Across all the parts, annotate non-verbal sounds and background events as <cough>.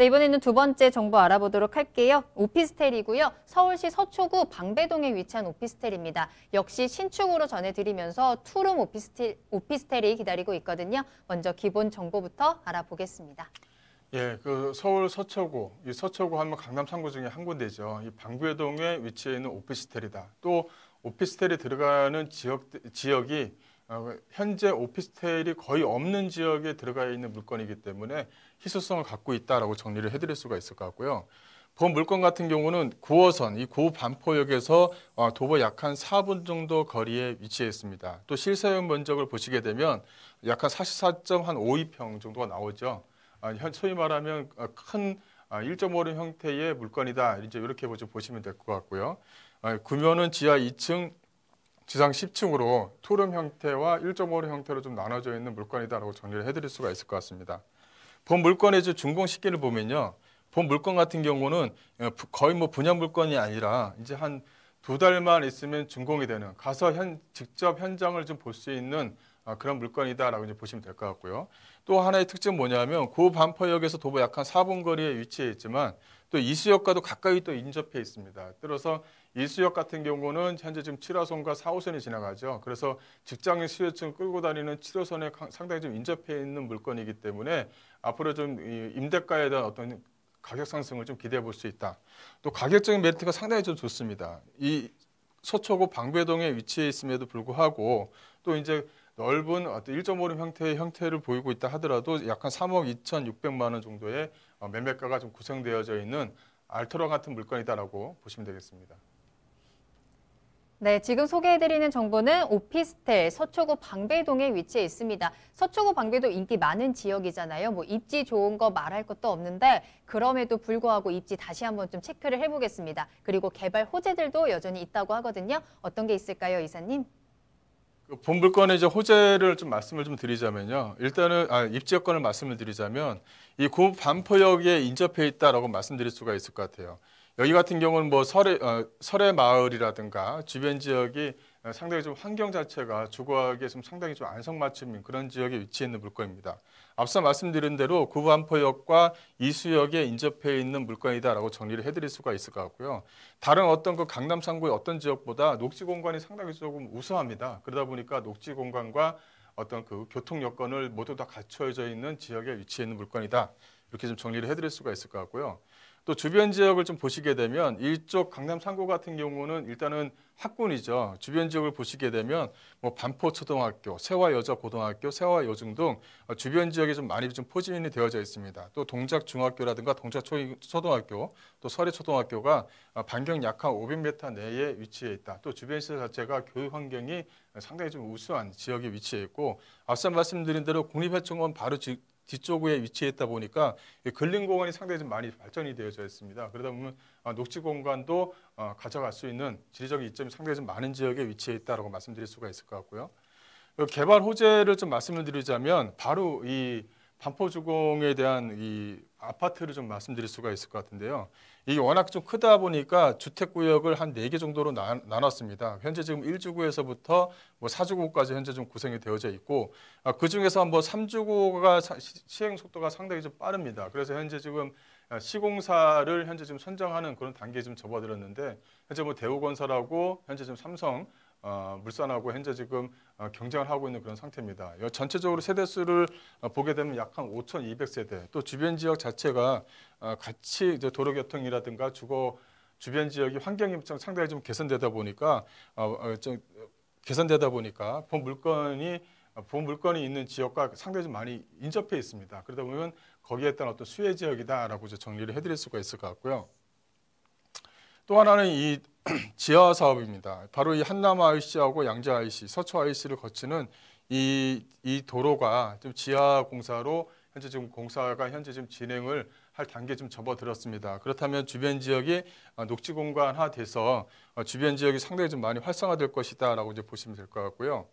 자, 이번에는 두 번째 정보 알아보도록 할게요. 오피스텔이고요. 서울시 서초구 방배동에 위치한 오피스텔입니다. 역시 신축으로 전해드리면서 투룸 오피스텔, 오피스텔이 기다리고 있거든요. 먼저 기본 정보부터 알아보겠습니다. 예, 그 서울 서초구, 이 서초구 하면 강남 3구 중에 한 군데죠. 이 방배동에 위치해 있는 오피스텔이다. 또 오피스텔이 들어가는 지역 지역이 어, 그 현재 오피스텔이 거의 없는 지역에 들어가 있는 물건이기 때문에 희소성을 갖고 있다라고 정리를 해드릴 수가 있을 것 같고요. 본 물건 같은 경우는 9호선 이 고반포역에서 어, 도보 약 한 4분 정도 거리에 위치해 있습니다. 또 실사용 면적을 보시게 되면 약 한 44.52평 정도가 나오죠. 아, 소위 말하면 어, 큰 1.5름 아, 형태의 물건이다. 이제 이렇게 보시면 될 것 같고요. 아, 구면은 지하 2층 지상 10층으로 투룸 형태와 1.5룸 형태로 좀 나눠져 있는 물건이다라고 정리를 해드릴 수가 있을 것 같습니다. 본 물건의 준공 시기를 보면요. 본 물건 같은 경우는 어, 거의 뭐 분양 물건이 아니라 이제 한 두 달만 있으면 준공이 되는 가서 현, 직접 현장을 좀 볼 수 있는 어, 그런 물건이다라고 이제 보시면 될 것 같고요. 또 하나의 특징 뭐냐면 고 그 반포역에서 도보 약한 4분 거리에 위치해 있지만 또 이수역과도 가까이 또 인접해 있습니다. 따라서 이수역 같은 경우는 현재 지금 7호선과 4호선이 지나가죠. 그래서 직장인 수요층을 끌고 다니는 7호선에 상당히 좀 인접해 있는 물건이기 때문에 앞으로 좀 임대가에 대한 어떤 가격 상승을 좀 기대해 볼 수 있다. 또 가격적인 메리트가 상당히 좀 좋습니다. 이 서초구 방배동에 위치해 있음에도 불구하고 또 이제 넓은 어떤 1.5름 형태의 형태를 보이고 있다 하더라도 약한 3억 2,600만 원 정도의 어, 매매가가 좀 구성되어져 있는 알토로 같은 물건이다라고 보시면 되겠습니다. 네, 지금 소개해드리는 정보는 오피스텔 서초구 방배동에 위치해 있습니다. 서초구 방배도 인기 많은 지역이잖아요. 뭐 입지 좋은 거 말할 것도 없는데 그럼에도 불구하고 입지 다시 한번 좀 체크를 해보겠습니다. 그리고 개발 호재들도 여전히 있다고 하거든요. 어떤 게 있을까요, 이사님? 그 본불권의 이제 호재를 좀 말씀을 좀 드리자면요. 일단은 아, 입지 여건을 말씀을 드리자면 이 고반포역에 인접해 있다라고 말씀드릴 수가 있을 것 같아요. 여기 같은 경우는 뭐 설의, 어, 설의 마을이라든가 주변 지역이 어, 상당히 좀 환경 자체가 주거하기에 좀 상당히 좀 안성맞춤인 그런 지역에 위치해 있는 물건입니다. 앞서 말씀드린 대로 구부안포역과 이수역에 인접해 있는 물건이다라고 정리를 해드릴 수가 있을 것 같고요. 다른 어떤 그 강남 상구의 어떤 지역보다 녹지 공간이 상당히 조금 우수합니다. 그러다 보니까 녹지 공간과 어떤 그 교통 여건을 모두 다 갖춰져 있는 지역에 위치해 있는 물건이다. 이렇게 좀 정리를 해드릴 수가 있을 것 같고요. 또 주변 지역을 좀 보시게 되면 이쪽 강남 3구 같은 경우는 일단은 학군이죠. 주변 지역을 보시게 되면 뭐 반포초등학교, 세화여자고등학교, 세화여중 등 주변 지역에좀 많이 좀 포진이 되어져 있습니다. 또 동작중학교라든가 동작초등학교, 또서리초등학교가 반경 약한 500m 내에 위치해 있다. 또 주변 시설 자체가 교육 환경이 상당히 좀 우수한 지역에 위치해 있고 앞서 말씀드린 대로 국립해충원 바로 뒤쪽에 위치해 있다 보니까 걸린 공원이 상당히 좀 많이 발전이 되어져 있습니다. 그러다 보면 아, 녹지 공간도 아, 가져갈 수 있는 지리적 인 이점이 상당히 좀 많은 지역에 위치해 있다고 말씀드릴 수가 있을 것 같고요. 그 개발 호재를 좀 말씀을 드리자면 바로 이 반포주공에 대한 이 아파트를 좀 말씀드릴 수가 있을 것 같은데요. 이게 워낙 좀 크다 보니까 주택구역을 한 네 개 정도로 나, 눴습니다 현재 지금 1주구에서부터 뭐 4주구까지 현재 좀 구성이 되어져 있고 아, 그중에서 뭐 3주구가 시행 속도가 상당히 좀 빠릅니다. 그래서 현재 지금 아, 시공사를 현재 지금 선정하는 그런 단계에 좀 접어들었는데 현재 뭐 대우건설하고 현재 지금 삼성 어, 물산하고 현재 지금 어, 경쟁을 하고 있는 그런 상태입니다. 전체적으로 세대 수를 어, 보게 되면 약 한 5,200세대, 또 주변 지역 자체가 어, 같이 이제 도로교통이라든가 주거 주변 지역이 환경이 좀 상당히 좀 개선되다 보니까 어, 어, 좀 개선되다 보니까 본 물건이 어, 본 물건이 있는 지역과 상당히 좀 많이 인접해 있습니다. 그러다 보면 거기에 따른 어떤 수혜 지역이다라고 이제 정리를 해드릴 수가 있을 것 같고요. 또 하나는 이 <clears throat> 지하 사업입니다. 바로 이 한남 IC하고 양재 IC, 서초 IC를 거치는 이, 이 도로가 좀 지하 공사로 현재 지금 공사가 현재 지금 진행을 할 단계 좀 접어들었습니다. 그렇다면 주변 지역이 어, 녹지 공간화 돼서 어, 주변 지역이 상당히 좀 많이 활성화될 것이다라고 이제 보시면 될 것 같고요.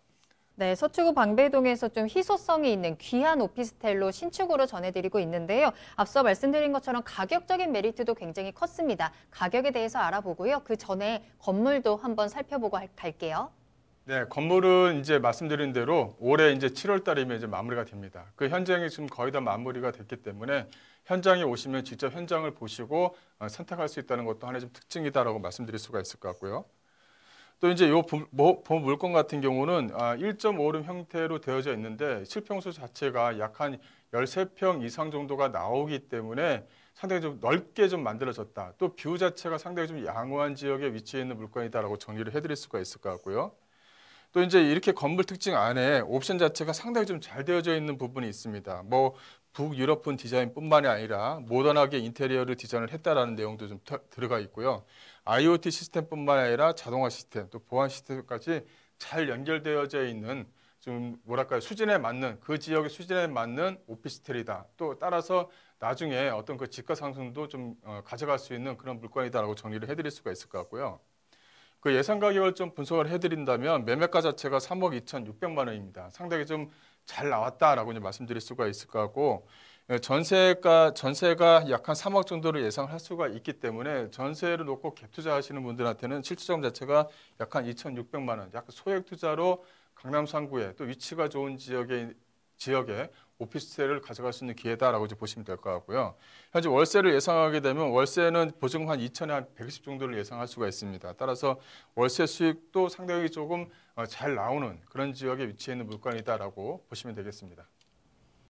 네, 서초구 방배동에서 좀 희소성이 있는 귀한 오피스텔로 신축으로 전해드리고 있는데요. 앞서 말씀드린 것처럼 가격적인 메리트도 굉장히 컸습니다. 가격에 대해서 알아보고요. 그 전에 건물도 한번 살펴보고 갈게요. 네, 건물은 이제 말씀드린 대로 올해 이제 7월 달이면 이제 마무리가 됩니다. 그 현장이 지금 거의 다 마무리가 됐기 때문에 현장에 오시면 직접 현장을 보시고 어, 선택할 수 있다는 것도 하나의 좀 특징이다라고 말씀드릴 수가 있을 것 같고요. 또 이제 요 보험 뭐, 물건 같은 경우는 1.5름 아, 형태로 되어져 있는데 실평수 자체가 약한 13평 이상 정도가 나오기 때문에 상당히 좀 넓게 좀 만들어졌다. 또 뷰 자체가 상당히 좀 양호한 지역에 위치해 있는 물건이다라고 정리를 해드릴 수가 있을 것 같고요. 또 이제 이렇게 건물 특징 안에 옵션 자체가 상당히 좀 잘 되어져 있는 부분이 있습니다. 뭐 북유럽풍 디자인뿐만이 아니라 모던하게 인테리어를 디자인을 했다라는 내용도 좀 들어가 있고요. IoT 시스템뿐만 아니라 자동화 시스템 또 보안 시스템까지 잘 연결되어져 있는 좀 뭐랄까요 수준에 맞는 그 지역의 수준에 맞는 오피스텔이다 또 따라서 나중에 어떤 그 집가 상승도 좀 어, 가져갈 수 있는 그런 물건이다라고 정리를 해드릴 수가 있을 것 같고요 그 예상 가격을 좀 분석을 해드린다면 매매가 자체가 3억 2,600만 원입니다 상당히 좀 잘 나왔다라고 이제 말씀드릴 수가 있을 것 같고 예, 전세가 전세가 약 한 3억 정도를 예상할 수가 있기 때문에 전세를 놓고 갭 투자하시는 분들한테는 실질점 자체가 약 한 2,600만 원, 약 소액 투자로 강남 3구에 또 위치가 좋은 지역에 지역에 오피스텔을 가져갈 수 있는 기회다라고 이제 보시면 될 것 같고요. 현재 월세를 예상하게 되면 월세는 보증 한 2천에 한120 정도를 예상할 수가 있습니다. 따라서 월세 수익도 상당히 조금 어, 잘 나오는 그런 지역에 위치해 있는 물건이다라고 보시면 되겠습니다.